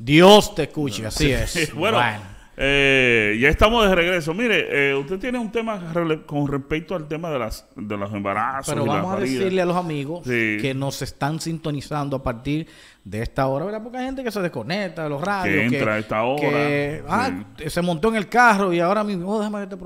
Dios te escuche, así es. bueno, eh, ya estamos de regreso. Mire, eh, usted tiene un tema con respecto al tema de las de los embarazos. Pero vamos a decirle a los amigos que nos están sintonizando a partir de esta hora, ¿verdad? poca gente que se desconecta de los radios. Que entra a esta hora. Que, ah, se montó en el carro y ahora mismo, oh, déjame este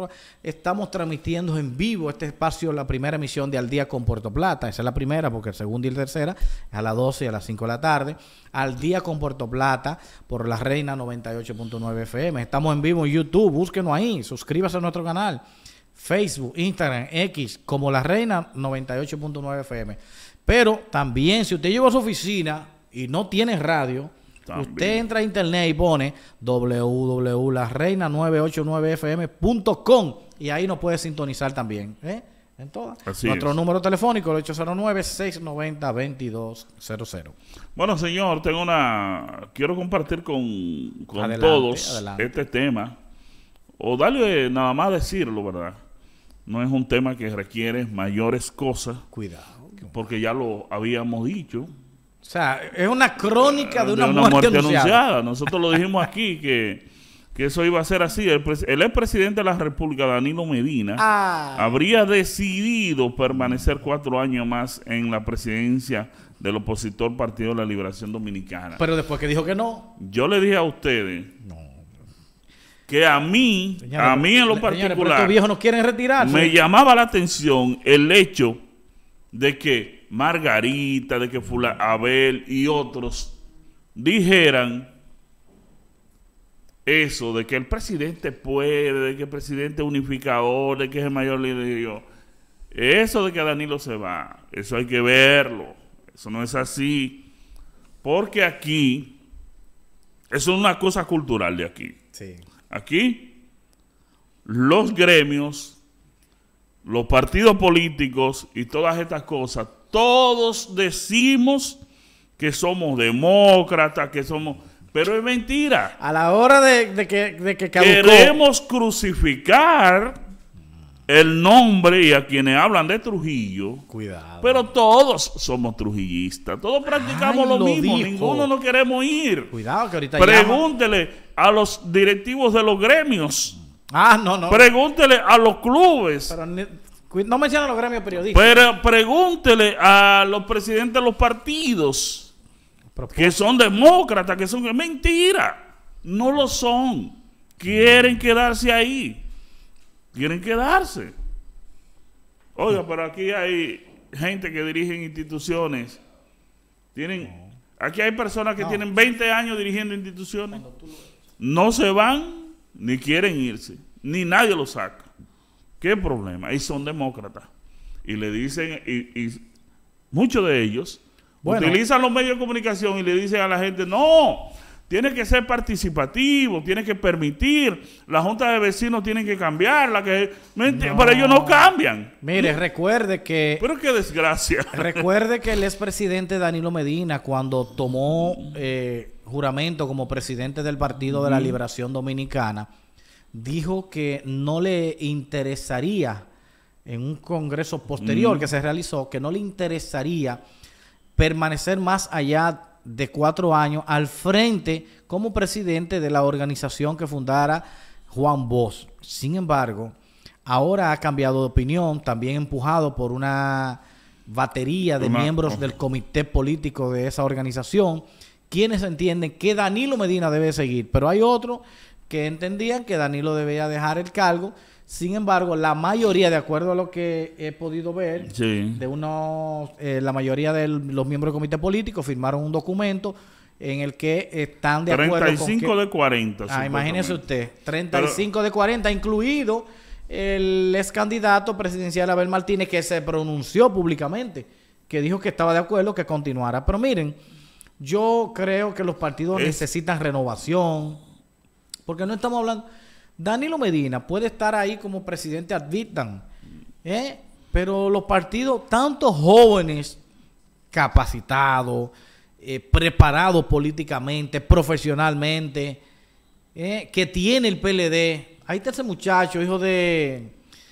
Estamos transmitiendo en vivo este espacio, la primera emisión de Al Día con Puerto Plata. Esa es la primera, porque el segundo y el tercera a las 12 y a las 5 de la tarde. Al Día con Puerto Plata por la Reina 98.9 FM. Estamos en vivo en YouTube, búsquenos ahí, suscríbase a nuestro canal. Facebook, Instagram, X, como la Reina 98.9 FM. Pero también, si usted llegó a su oficina y no tiene radio, usted entra a internet y pone www.lareina989fm.com y ahí nos puede sintonizar también. ¿eh? En Nuestro número telefónico, el 809-690-2200. Bueno, señor, tengo una. Quiero compartir con, con todos este tema. O darle nada más decirlo, ¿verdad? No es un tema que requiere mayores cosas. Cuidado. Porque ya lo habíamos dicho o sea, es una crónica de una, muerte, anunciada. Nosotros lo dijimos aquí que, eso iba a ser así. El, el expresidente de la República, Danilo Medina, ah. habría decidido permanecer cuatro años más en la presidencia del opositor Partido de la Liberación Dominicana. Pero después que dijo que no. Yo le dije a ustedes. Que a mí, a mí en lo particular, no quieren me llamaba la atención el hecho de que Margarita, de que Fula, Abel y otros dijeran eso de que el presidente puede, de que el presidente es unificador, de que es el mayor líder, Dios. eso de que Danilo se va, eso hay que verlo, eso no es así, porque aquí, eso es una cosa cultural de aquí. Aquí, los gremios, los partidos políticos y todas estas cosas todos decimos que somos demócratas, que somos... Pero es mentira. A la hora de, que, Queremos crucificar el nombre y a quienes hablan de Trujillo. Cuidado. Pero todos somos trujillistas. Todos practicamos lo, mismo. Ninguno nos queremos ir. Cuidado que ahorita Pregúntele a los directivos de los gremios. Ah, no, no. Pregúntele a los clubes. Pero no menciona los gremios periodistas. Pero pregúntele a los presidentes de los partidos que son demócratas, que son mentira. No lo son. Quieren quedarse ahí. Quieren quedarse. Oiga, pero aquí hay gente que dirigen instituciones. Tienen, Aquí hay personas que tienen 20 años dirigiendo instituciones. No se van, ni quieren irse, ni nadie los saca. ¿Qué problema? Y son demócratas. Y le dicen, y, muchos de ellos utilizan los medios de comunicación y le dicen a la gente, no, tiene que ser participativo, tiene que permitir, la junta de vecinos tiene que cambiar, la que para ellos no cambian. Mire, recuerde que Pero qué desgracia. Recuerde que el expresidente Danilo Medina cuando tomó eh, juramento como presidente del Partido de la Liberación Dominicana dijo que no le interesaría, en un congreso posterior mm. que se realizó, que no le interesaría permanecer más allá de cuatro años al frente como presidente de la organización que fundara Juan Bosch. Sin embargo, ahora ha cambiado de opinión, también empujado por una batería de miembros del comité político de esa organización, quienes entienden que Danilo Medina debe seguir, pero hay otro que entendían que Danilo debía dejar el cargo. Sin embargo, la mayoría, de acuerdo a lo que he podido ver, de unos, eh, la mayoría de los miembros del comité político firmaron un documento en el que están de acuerdo. 35 de 40. Ah, imagínese usted, 35 de 40, incluido el ex candidato presidencial Abel Martínez, que se pronunció públicamente, que dijo que estaba de acuerdo que continuara. Pero miren, yo creo que los partidos necesitan renovación. Porque no estamos hablando. Danilo Medina puede estar ahí como presidente advitan, ¿eh? pero los partidos, tantos jóvenes capacitados, eh, preparados políticamente, profesionalmente, ¿eh? que tiene el PLD. Ahí está ese muchacho, hijo de...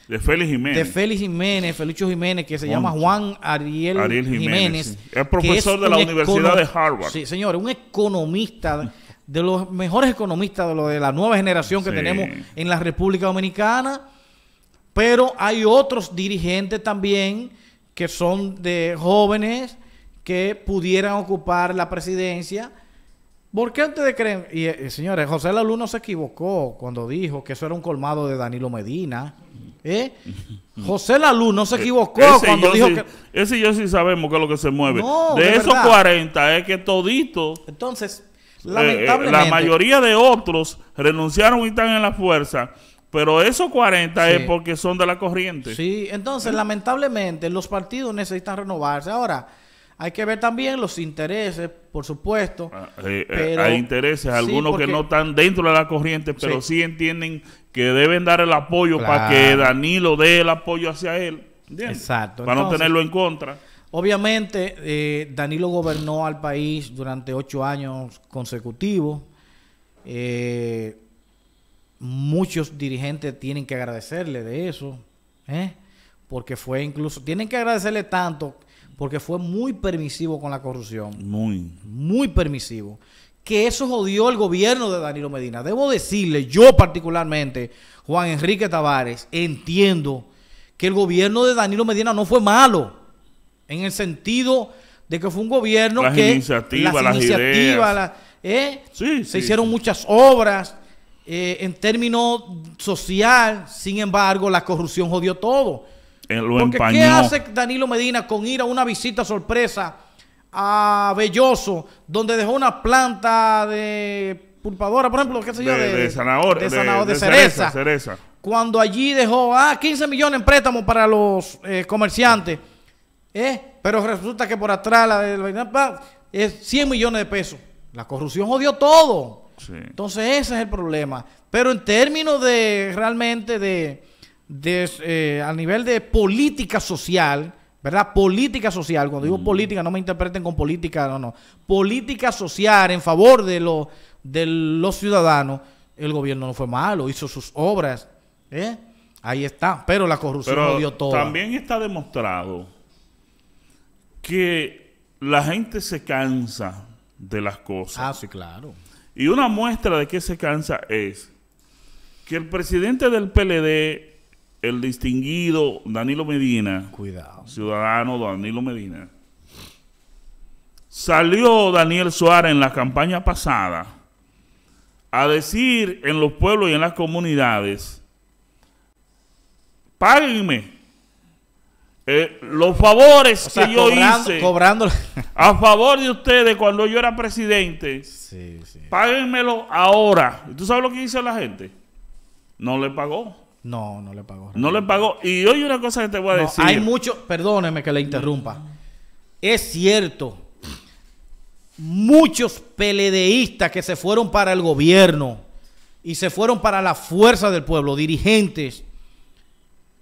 De Félix Jiménez. De Félix Jiménez, Felucho Jiménez, que se llama Juan Ariel, Jiménez. Es profesor de la Universidad de Harvard. Sí, señor, un economista de los mejores economistas de, de la nueva generación que tenemos en la República Dominicana, pero hay otros dirigentes también que son de jóvenes que pudieran ocupar la presidencia. ¿Por qué de creen? Y, eh, eh, señores, José Lalu no se equivocó cuando dijo que eso era un colmado de Danilo Medina. ¿eh? José Lalu no se equivocó cuando dijo que. Ese y yo sí sabemos que es lo que se mueve. de, esos 40 es que todito. Entonces, eh, eh, la mayoría de otros renunciaron y están en la fuerza. Pero esos 40 es porque son de la corriente. Sí, entonces lamentablemente los partidos necesitan renovarse. Ahora, hay que ver también los intereses, por supuesto. Ah, eh, hay intereses, algunos que no están dentro de la corriente, pero sí, entienden que deben dar el apoyo para que Danilo dé el apoyo hacia él. Exacto. Para no tenerlo en contra. Obviamente, eh, Danilo gobernó al país durante ocho años consecutivos. Eh, muchos dirigentes tienen que agradecerle de eso, ¿eh? porque fue incluso, tienen que agradecerle tanto, porque fue muy permisivo con la corrupción. Muy. Muy permisivo. Que eso jodió el gobierno de Danilo Medina. Debo decirle, yo particularmente, Juan Enrique Tavares, entiendo que el gobierno de Danilo Medina no fue malo. En el sentido de que fue un gobierno que las, La, ¿eh? se hicieron muchas obras eh, en términos social, sin embargo, la corrupción jodió todo. Eh, lo Porque ¿qué hace Danilo Medina con ir a una visita sorpresa a Belloso, donde dejó una planta de pulpadora, por ejemplo, qué yo, de, de, de, cereza, Cuando allí dejó 15 ah, millones en préstamos para los comerciantes ¿Eh? Pero resulta que por atrás la del es 100 millones de pesos. La corrupción odió todo. Entonces ese es el problema. Pero en términos de realmente de, de eh, a nivel de política social, ¿verdad? Política social, cuando digo política no me interpreten con política, no, no. Política social en favor de, lo, de los ciudadanos, el gobierno no fue malo, hizo sus obras, ¿eh? Ahí está, pero la corrupción odió todo. También está demostrado que la gente se cansa de las cosas. Ah, sí, claro. Y una muestra de que se cansa es que el presidente del PLD, el distinguido Danilo Medina, Cuidado. ciudadano Danilo Medina, salió Daniel Suárez en la campaña pasada a decir en los pueblos y en las comunidades, páguenme, eh, los favores que yo hice a favor de ustedes cuando yo era presidente, sí, páguenmelo ahora. ¿Tú sabes lo que dice la gente? No le pagó. No, no le pagó. No le pagó. Y hoy una cosa que te voy a decir. Hay muchos perdóneme que le interrumpa. Es cierto, muchos peledeístas que se fueron para el gobierno y se fueron para la fuerza del pueblo, dirigentes,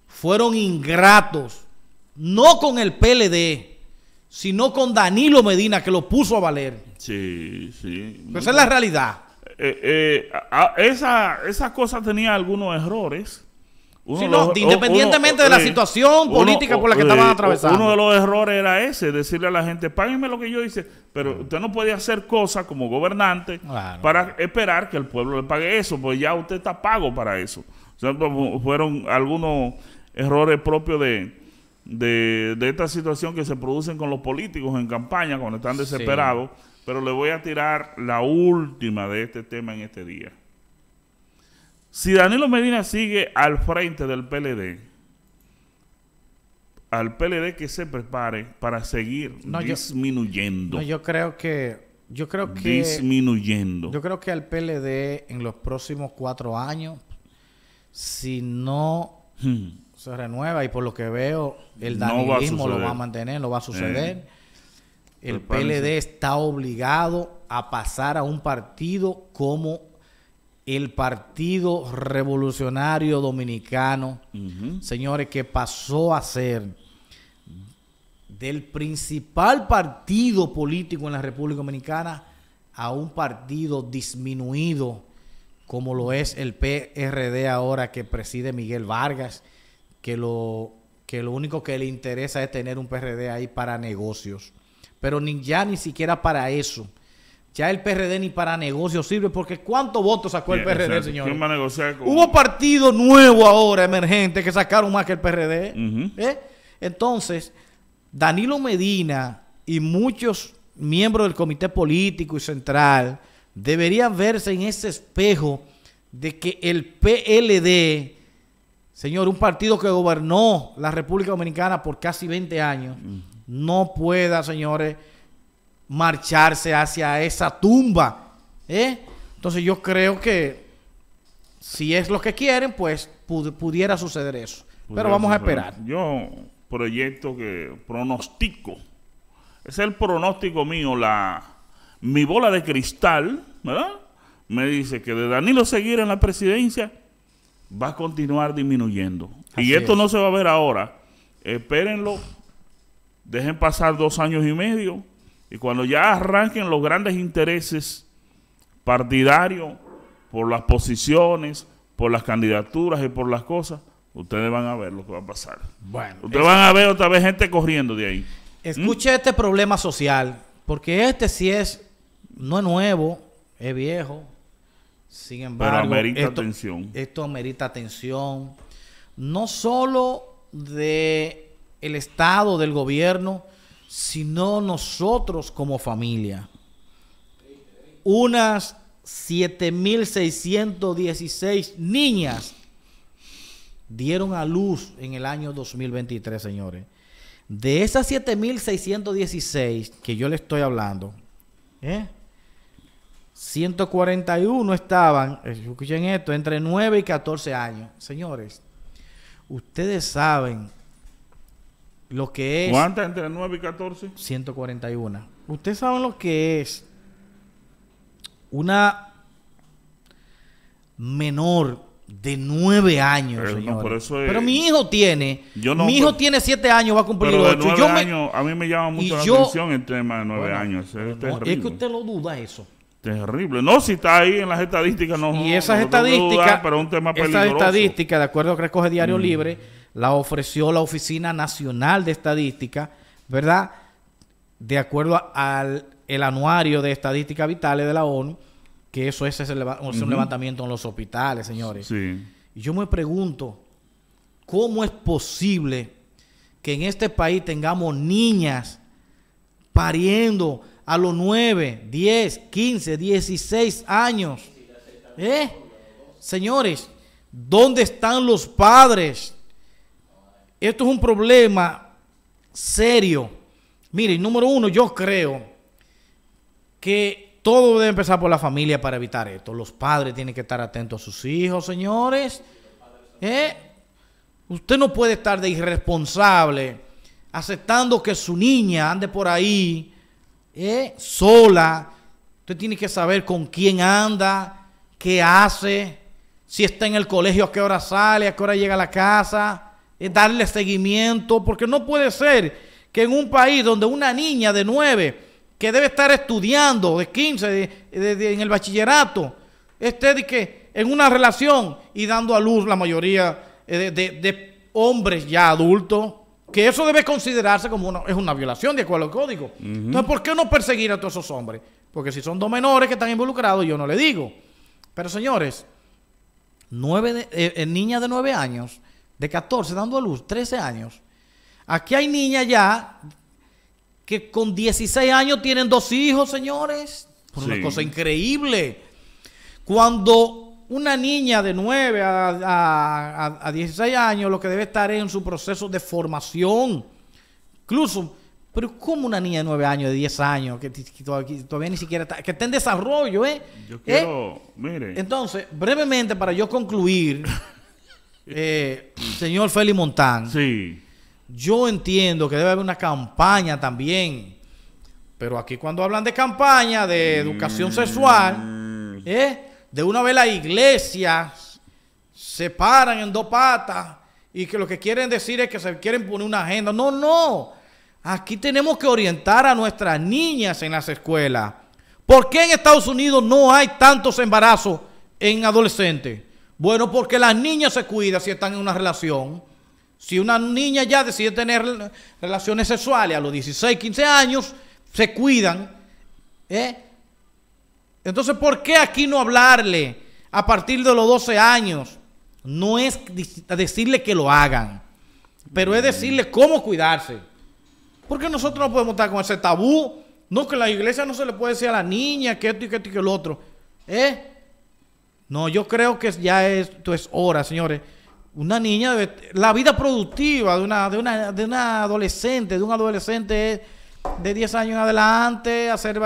fueron ingratos no con el PLD, sino con Danilo Medina, que lo puso a valer. Sí, sí. esa es la realidad. Eh, eh, esa, cosa tenía algunos errores. independientemente de la eh, situación política por la que estaban atravesando. Uno de los errores era ese, decirle a la gente, páguenme lo que yo hice, pero usted no puede hacer cosas como gobernante para esperar que el pueblo le pague eso, pues ya usted está pago para eso. fueron algunos errores propios de, de, esta situación que se producen con los políticos en campaña cuando están desesperados, pero le voy a tirar la última de este tema en este día. Si Danilo Medina sigue al frente del PLD, al PLD que se prepare para seguir disminuyendo. Yo, creo que yo creo que. Disminuyendo. Yo creo que al PLD en los próximos cuatro años, si no hmm se renueva y por lo que veo el danilismo lo va a mantener, lo va a suceder. Eh, el PLD pues está obligado a pasar a un partido como el Partido Revolucionario Dominicano, señores, que pasó a ser del principal partido político en la República Dominicana a un partido disminuido como lo es el PRD ahora que preside Miguel Vargas que lo, que lo único que le interesa es tener un PRD ahí para negocios. Pero ni, ya ni siquiera para eso. Ya el PRD ni para negocios sirve porque ¿cuántos votos sacó el PRD, señor? Hubo partido nuevo ahora, emergente que sacaron más que el PRD. ¿eh? Entonces, Danilo Medina y muchos miembros del Comité Político y Central deberían verse en ese espejo de que el PLD Señor, un partido que gobernó la República Dominicana por casi 20 años, no pueda, señores, marcharse hacia esa tumba. ¿eh? Entonces yo creo que si es lo que quieren, pues pudiera suceder eso. Pero vamos a esperar. Yo proyecto que pronostico. Es el pronóstico mío, la mi bola de cristal, ¿verdad? Me dice que de Danilo seguir en la presidencia va a continuar disminuyendo. y esto no se va a ver ahora. Espérenlo, dejen pasar dos años y medio y cuando ya arranquen los grandes intereses partidarios por las posiciones, por las candidaturas y por las cosas, ustedes van a ver lo que va a pasar. ustedes van a ver otra vez gente corriendo de ahí. Escuche ¿Mm? este problema social, porque este sí es, no es nuevo, es viejo, sin embargo, esto, atención. esto amerita atención, no solo de el Estado, del gobierno, sino nosotros como familia. Unas 7.616 niñas dieron a luz en el año 2023, señores. De esas 7.616 que yo le estoy hablando, ¿eh? 141 estaban, eh, escuchen esto, entre 9 y 14 años. Señores, ustedes saben lo que es... ¿Cuántas entre 9 y 14? 141. Ustedes saben lo que es una menor de 9 años, pero, pero, mi hijo tiene... mi hijo tiene 7 años, va a cumplir 8. años, A mí me llama mucho la atención el tema de 9 años. Es, es que usted lo duda eso. Terrible. No, si está ahí en las estadísticas, no. Y esas estadísticas, un tema peligroso. Esas estadísticas, de acuerdo a que recoge Diario mm. Libre, la ofreció la Oficina Nacional de Estadística, ¿verdad? De acuerdo al el anuario de estadísticas vitales de la ONU, que eso es, un levantamiento en los hospitales, señores. Y yo me pregunto, ¿cómo es posible que en este país tengamos niñas pariendo a los 9, 10, 15, 16 años. ¿Eh? Señores, ¿dónde están los padres? Esto es un problema serio. Mire, número uno, yo creo que todo debe empezar por la familia para evitar esto. Los padres tienen que estar atentos a sus hijos, señores. ¿Eh? Usted no puede estar de irresponsable aceptando que su niña ande por ahí ¿Eh? sola. Usted tiene que saber con quién anda, qué hace, si está en el colegio, a qué hora sale, a qué hora llega a la casa, darle seguimiento, porque no puede ser que en un país donde una niña de nueve que debe estar estudiando de 15 en el bachillerato, esté en una relación y dando a luz la mayoría eh, de hombres ya adultos, que eso debe considerarse como una, es una violación de acuerdo al código. Entonces, ¿por qué no perseguir a todos esos hombres? Porque si son dos menores que están involucrados, yo no le digo. Pero señores, nueve de, eh, eh, niñas de 9 años, de 14 dando a luz, 13 años. Aquí hay niñas ya que con 16 años tienen dos hijos, señores. Una cosa increíble. Cuando una niña de 9 a, a, 16 años lo que debe estar es en su proceso de formación. Incluso, pero ¿cómo una niña de 9 años, de 10 años, que, todavía, ni siquiera está, que está en desarrollo, eh? Yo ¿Eh? quiero, mire. Entonces, brevemente, para yo concluir, eh, señor Félix Montán. Sí. Yo entiendo que debe haber una campaña también. Pero aquí cuando hablan de campaña, de educación sexual, mm. ¿eh? de una vez las iglesia se paran en dos patas y que lo que quieren decir es que se quieren poner una agenda. No, no. Aquí tenemos que orientar a nuestras niñas en las escuelas. ¿Por qué en Estados Unidos no hay tantos embarazos en adolescentes? Bueno, porque las niñas se cuidan si están en una relación. Si una niña ya decide tener relaciones sexuales a los 16, 15 años, se cuidan. ¿eh? Entonces, ¿por qué aquí no hablarle a partir de los 12 años? No es decirle que lo hagan, pero es decirle cómo cuidarse. Porque nosotros no podemos estar con ese tabú. No, que la iglesia no se le puede decir a la niña que esto y que esto y que lo otro. ¿Eh? No, yo creo que ya esto es hora, señores. Una niña, debe, la vida productiva de una, de, una, de una adolescente, de un adolescente es de 10 años en adelante, hacer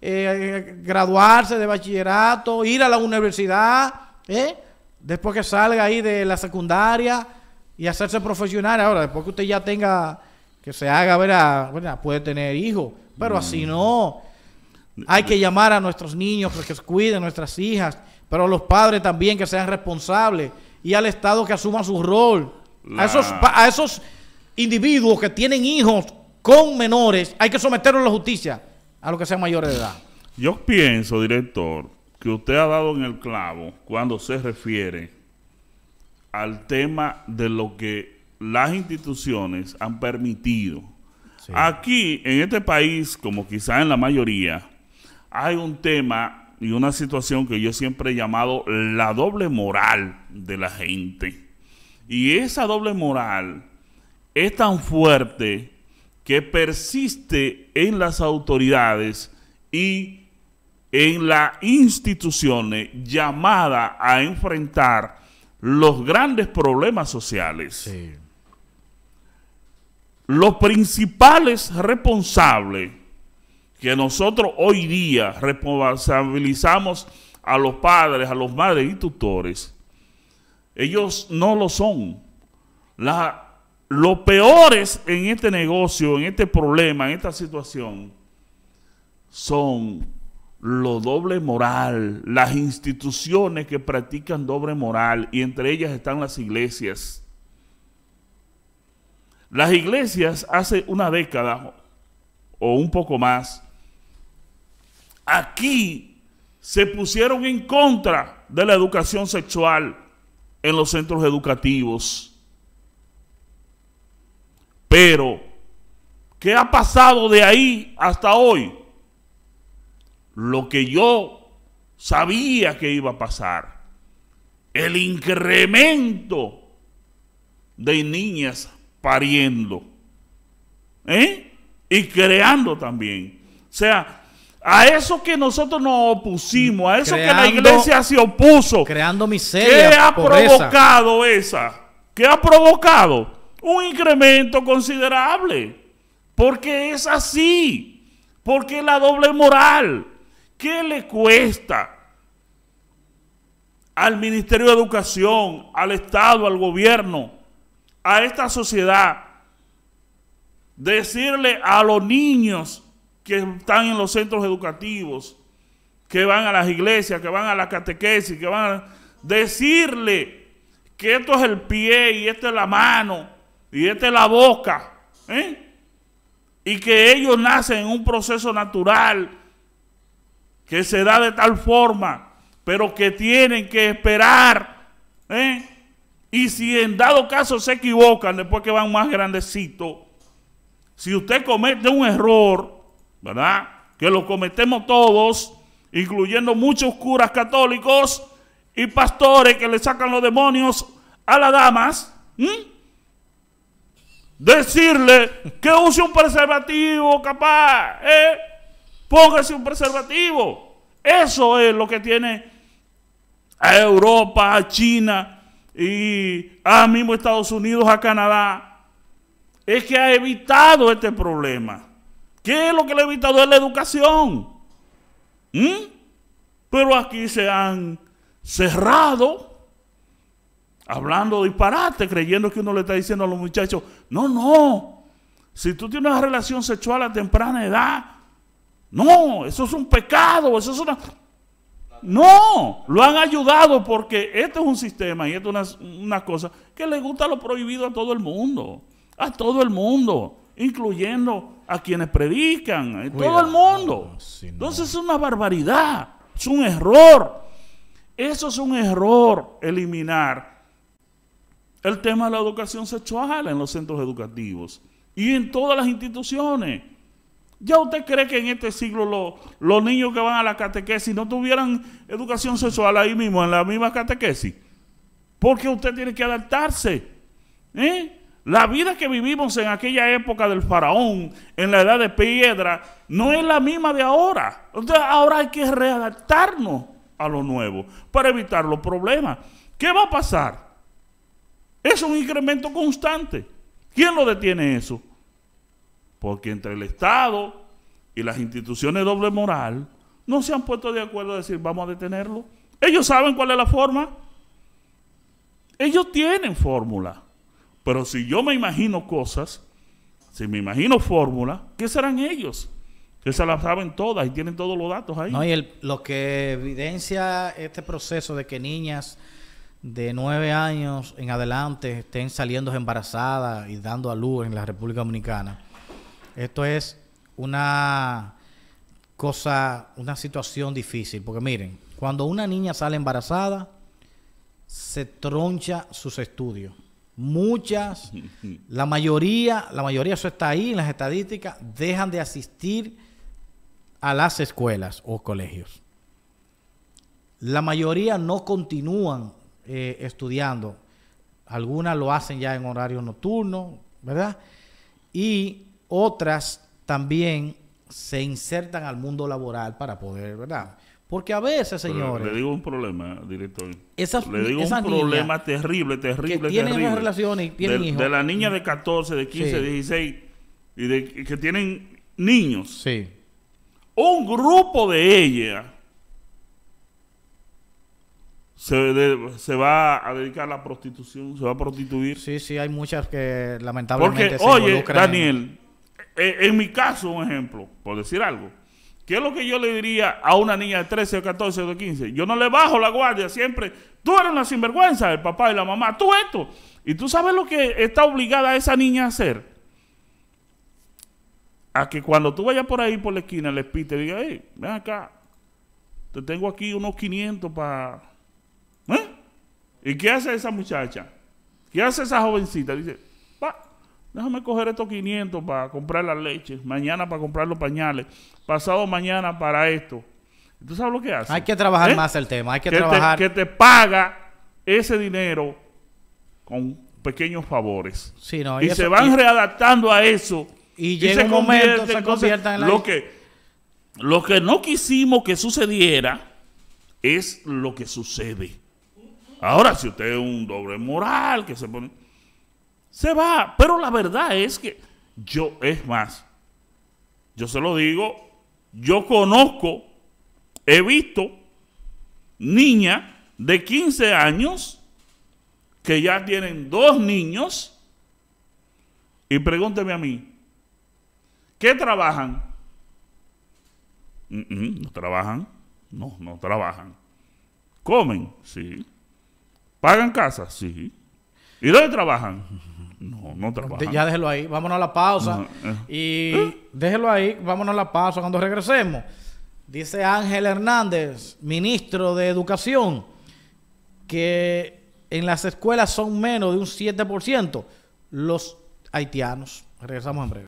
eh, graduarse de bachillerato, ir a la universidad, ¿eh? después que salga ahí de la secundaria y hacerse profesional. Ahora, después que usted ya tenga, que se haga, verá, puede tener hijos, pero así mm. no. Hay que llamar a nuestros niños para que cuiden, nuestras hijas, pero a los padres también que sean responsables y al Estado que asuma su rol. A, esos, a esos individuos que tienen hijos con menores, hay que someterlos a la justicia a lo que sea mayores de edad. Yo pienso, director, que usted ha dado en el clavo cuando se refiere al tema de lo que las instituciones han permitido. Aquí, en este país, como quizá en la mayoría, hay un tema y una situación que yo siempre he llamado la doble moral de la gente. Y esa doble moral es tan fuerte que persiste en las autoridades y en las instituciones llamada a enfrentar los grandes problemas sociales. Los principales responsables que nosotros hoy día responsabilizamos a los padres, a los madres y tutores, ellos no lo son. La lo peores en este negocio, en este problema, en esta situación, son lo doble moral, las instituciones que practican doble moral, y entre ellas están las iglesias. Las iglesias hace una década o un poco más, aquí se pusieron en contra de la educación sexual en los centros educativos pero, ¿qué ha pasado de ahí hasta hoy? Lo que yo sabía que iba a pasar. El incremento de niñas pariendo. ¿eh? Y creando también. O sea, a eso que nosotros nos opusimos, a eso que la iglesia se opuso. Creando miseria. ¿Qué ha provocado esa? ¿Qué ha provocado? un incremento considerable. Porque es así. Porque la doble moral, ¿qué le cuesta al Ministerio de Educación, al Estado, al gobierno, a esta sociedad, decirle a los niños que están en los centros educativos, que van a las iglesias, que van a la catequesis, que van a decirle que esto es el pie y esto es la mano? y este es la boca, ¿eh? y que ellos nacen en un proceso natural que se da de tal forma, pero que tienen que esperar. ¿eh? Y si en dado caso se equivocan, después que van más grandecitos, si usted comete un error, ¿verdad? Que lo cometemos todos, incluyendo muchos curas católicos y pastores que le sacan los demonios a las damas. ¿eh? decirle que use un preservativo, capaz, ¿eh? Póngase un preservativo. Eso es lo que tiene a Europa, a China y a mismo Estados Unidos, a Canadá. Es que ha evitado este problema. ¿Qué es lo que le ha evitado? Es la educación. ¿Mm? Pero aquí se han cerrado hablando disparate, creyendo que uno le está diciendo a los muchachos, no, no, si tú tienes una relación sexual a temprana edad, no, eso es un pecado, eso es una... No, lo han ayudado porque este es un sistema y esto es una, una cosa que le gusta lo prohibido a todo el mundo, a todo el mundo, incluyendo a quienes predican, a eh, todo el mundo. Entonces es una barbaridad, es un error. Eso es un error eliminar el tema de la educación sexual en los centros educativos y en todas las instituciones. ¿Ya usted cree que en este siglo los niños que van a la catequesis no tuvieran educación sexual ahí mismo, en la misma catequesis? Porque usted tiene que adaptarse. ¿eh? La vida que vivimos en aquella época del faraón, en la edad de piedra, no es la misma de ahora. Entonces ahora hay que readaptarnos a lo nuevo para evitar los problemas. ¿Qué va a pasar? Es un incremento constante. ¿Quién lo detiene eso? Porque entre el Estado y las instituciones doble moral no se han puesto de acuerdo a decir vamos a detenerlo. Ellos saben cuál es la forma. Ellos tienen fórmula. Pero si yo me imagino cosas, si me imagino fórmula, ¿qué serán ellos? Que se las saben todas y tienen todos los datos ahí. No, y lo que evidencia este proceso de que niñas de nueve años en adelante estén saliendo embarazadas y dando a luz en la República Dominicana. Esto es una cosa, una situación difícil, porque miren, cuando una niña sale embarazada, se troncha sus estudios. Muchas, la mayoría, la mayoría, eso está ahí en las estadísticas, dejan de asistir a las escuelas o colegios. La mayoría no continúan eh, estudiando. Algunas lo hacen ya en horario nocturno, ¿verdad? Y otras también se insertan al mundo laboral para poder, ¿verdad? Porque a veces, señores. le digo un problema, director. Esas, un problema terrible, terrible, que tienen relaciones tienen de, De la niña de 14, de 15, de 16, y de que tienen niños. Sí. Un grupo de ellas se, va a dedicar a la prostitución, se va a prostituir. Sí, sí, hay muchas que lamentablemente Porque, oye, Daniel, e, en... mi caso, un ejemplo, por decir algo. ¿Qué es lo que yo le diría a una niña de 13, de 14 o 15? Yo no le bajo la guardia siempre. Tú eres una sinvergüenza, el papá y la mamá, tú esto. Y tú sabes lo que está obligada esa niña a hacer. A que cuando tú vayas por ahí por la esquina, le pite, diga, hey, ven acá, te tengo aquí unos 500 para ¿Y qué hace esa muchacha? ¿Qué hace esa jovencita? Dice, pa, déjame coger estos 500 para comprar la leche, mañana para comprar los pañales, pasado mañana para esto. ¿Tú sabes lo que hace? Hay que trabajar ¿Eh? más el tema, hay que, que trabajar. Te, que te paga ese dinero con pequeños favores. Sí, y, se van readaptando a eso. Y, se un se en Lo que, lo que no quisimos que sucediera es lo que sucede. Ahora, si usted es un doble moral que se pone, se va. Pero la verdad es que yo, es más, yo se lo digo, yo conozco, he visto niña de 15 años que ya tienen dos niños y pregúnteme a mí, ¿qué trabajan? Mm, mm, no trabajan, no, no trabajan. ¿Comen? Sí. ¿Pagan casa? Sí. ¿Y dónde trabajan? No, no trabajan. Ya déjelo ahí, vámonos a la pausa. Eh. Y déjelo ahí, vámonos a la pausa cuando regresemos. Dice Ángel Hernández, ministro de Educación, que en las escuelas son menos de un 7% los haitianos. Regresamos en breve.